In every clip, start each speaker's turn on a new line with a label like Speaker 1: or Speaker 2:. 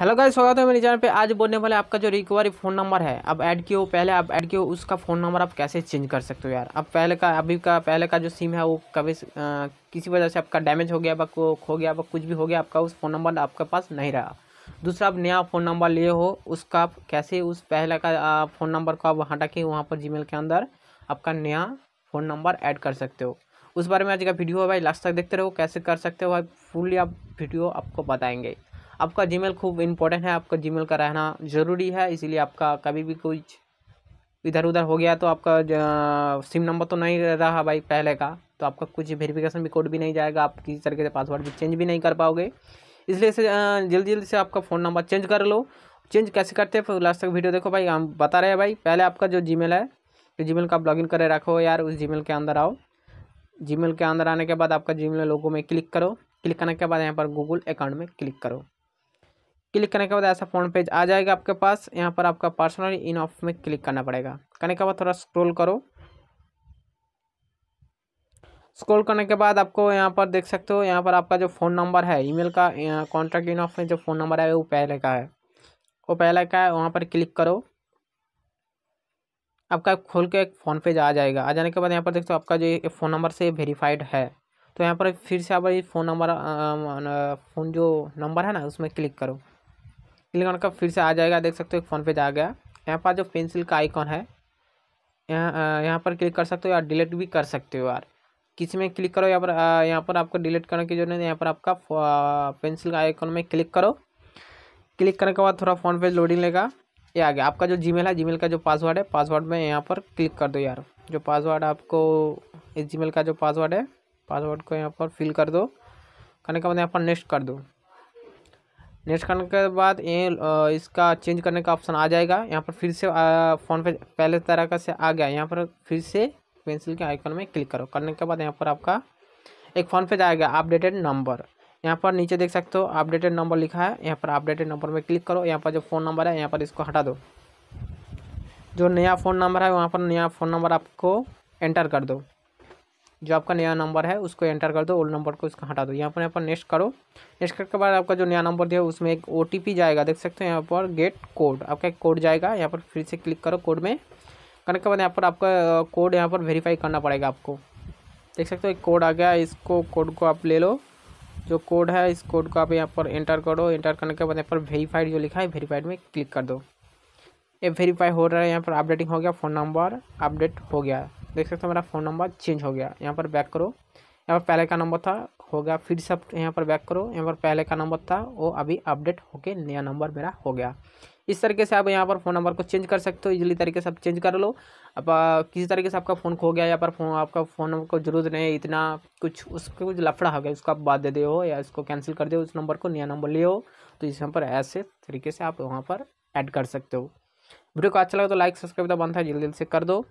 Speaker 1: hello guys स्वागत है मेरे चैनल पे आज बोलने वाले आपका जो रिकवरी फ़ोन नंबर है अब ऐड किए हो पहले आप ऐड किए हो उसका फ़ोन नंबर आप कैसे चेंज कर सकते हो यार अब पहले का अभी का पहले का जो सिम है वो कभी आ, किसी वजह से आपका डैमेज हो गया बा खो गया बा कुछ भी हो गया आपका उस फ़ोन नंबर आपके पास नहीं रहा दूसरा आप नया फ़ोन नंबर लिए हो उसका आप कैसे उस पहले का फ़ोन नंबर को आप हटा के वहाँ पर जी के अंदर आपका नया फ़ोन नंबर ऐड कर सकते हो उस बारे में आज का वीडियो है भाई लास्ट तक देखते रहो कैसे कर सकते हो भाई फुल्ली आप वीडियो आपको बताएंगे आपका जी खूब इंपॉर्टेंट है आपका जी का रहना ज़रूरी है इसीलिए आपका कभी भी कुछ इधर उधर हो गया तो आपका सिम नंबर तो नहीं रहा भाई पहले का तो आपका कुछ वेरिफिकेशन भी कोड भी नहीं जाएगा आप किसी तरीके से पासवर्ड भी चेंज भी नहीं कर पाओगे इसलिए से जल्दी जल्दी से आपका फ़ोन नंबर चेंज कर लो चेंज कैसे करते हैं लास्ट तक वीडियो देखो भाई हम बता रहे हैं भाई पहले आपका जो जी है तो जी का आप लॉग करे रखो यार उस जी के अंदर आओ जी के अंदर आने के बाद आपका जीमेल लोगों में क्लिक करो क्लिक करने के बाद यहाँ पर गूगल अकाउंट में क्लिक करो क्लिक करने के बाद ऐसा फ्रंट पेज आ जाएगा आपके पास यहाँ पर आपका पर्सनल इन ऑफ में क्लिक करना पड़ेगा करने के बाद थोड़ा स्क्रॉल करो स्क्रॉल करने के बाद आपको यहाँ पर देख सकते हो यहाँ पर आपका जो फ़ोन नंबर है ईमेल का कॉन्ट्रैक्ट इन ऑफ में जो फ़ोन नंबर है वो पहले का है वो पहले का है वहाँ पर क्लिक करो आपका खोल के एक फ़ोन पेज आ जाएगा आ जाने के बाद यहाँ पर देखते हो आपका जो फ़ोन नंबर से वेरीफाइड है तो यहाँ पर फिर से आप फ़ोन नंबर फ़ोन जो नंबर है ना उसमें क्लिक करो क्लिक ऑन का फिर से आ जाएगा देख सकते हो फ़ोन पे जा गया यहाँ पर जो पेंसिल का आइकॉन है यहाँ यहाँ पर क्लिक कर सकते हो या डिलीट भी कर सकते हो यार किसी में क्लिक करो यहाँ पर यहाँ पर आपको डिलीट करने की जरूरत नहीं यहाँ पर आपका पेंसिल का आइकॉन में क्लिक करो क्लिक करने के बाद थोड़ा फोन पे लोडिंग लेगा ये आ गया आपका जो जी है जी का जो पासवर्ड है पासवर्ड में यहाँ पर क्लिक कर दो यार जो पासवर्ड आपको इस जी का जो पासवर्ड है पासवर्ड को यहाँ पर फिल कर दो करने के बाद यहाँ पर नेक्स्ट कर दो नेक्स्ट करने के बाद ये इसका चेंज करने का ऑप्शन आ जाएगा यहाँ पर फिर से फ़ोन पे पहले तरह का से आ गया यहाँ पर फिर से पेंसिल के आइकन में क्लिक करो करने के बाद यहाँ पर आपका एक फ़ोन पे जाएगा अपडेटेड नंबर यहाँ पर नीचे देख सकते हो अपडेटेड नंबर लिखा है यहाँ पर अपडेटेड नंबर में क्लिक करो यहाँ पर जो फ़ोन नंबर है यहाँ पर इसको हटा दो जो नया फ़ोन नंबर है वहाँ पर नया फ़ोन नंबर आपको एंटर कर दो जो आपका नया नंबर है उसको एंटर कर दो ओल्ड नंबर को इसका हटा दो यहाँ पर यहाँ पर नेक्स्ट करो नेक्स्ट करके बाद आपका जो नया नंबर दिया उसमें एक ओ जाएगा देख सकते हैं यहाँ पर गेट कोड आपका एक कोड जाएगा यहाँ पर फिर से क्लिक करो कोड में करने के बाद यहाँ पर आपका कोड यहाँ पर वेरीफाई करना पड़ेगा आपको देख सकते हो एक कोड आ गया इसको कोड को आप ले लो जो कोड है इस कोड को आप यहाँ पर एंटर करो एंटर करने के बाद यहाँ पर वेरीफाइड जो लिखा है वेरीफाइड में क्लिक कर दो ये वेरीफाई हो रहा है यहाँ पर अपडेटिंग हो गया फ़ोन नंबर अपडेट हो गया देख सकते हो मेरा फ़ोन नंबर चेंज हो गया यहाँ पर बैक करो यहाँ पर पहले का नंबर था हो गया फिर से यहाँ पर बैक करो यहाँ पर पहले का नंबर था वो अभी अपडेट होके नया नंबर मेरा हो गया इस तरीके से आप यहाँ पर फ़ोन नंबर को चेंज कर सकते हो इजीली तरीके से आप चेंज कर लो अब किसी तरीके से आपका फ़ोन खो गया या पर फोन आपका फ़ोन नंबर को जरूरत नहीं इतना कुछ उसके कुछ लफड़ा हो गया उसको आप बात दे दे हो या इसको कैंसिल कर दो उस नंबर को नया नंबर ले हो तो इस पर ऐसे तरीके से आप वहाँ पर ऐड कर सकते हो वीडियो को अच्छा लगा तो लाइक सब्सक्राइब तो बनता है जल्दी जल्दी से कर दो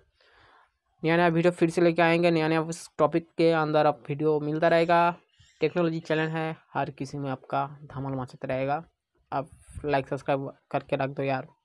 Speaker 1: नया नया वीडियो फिर से लेके आएंगे नया नया उस टॉपिक के अंदर आप वीडियो मिलता रहेगा टेक्नोलॉजी चैनल है हर किसी में आपका धमाल मचाता रहेगा आप लाइक सब्सक्राइब करके रख दो यार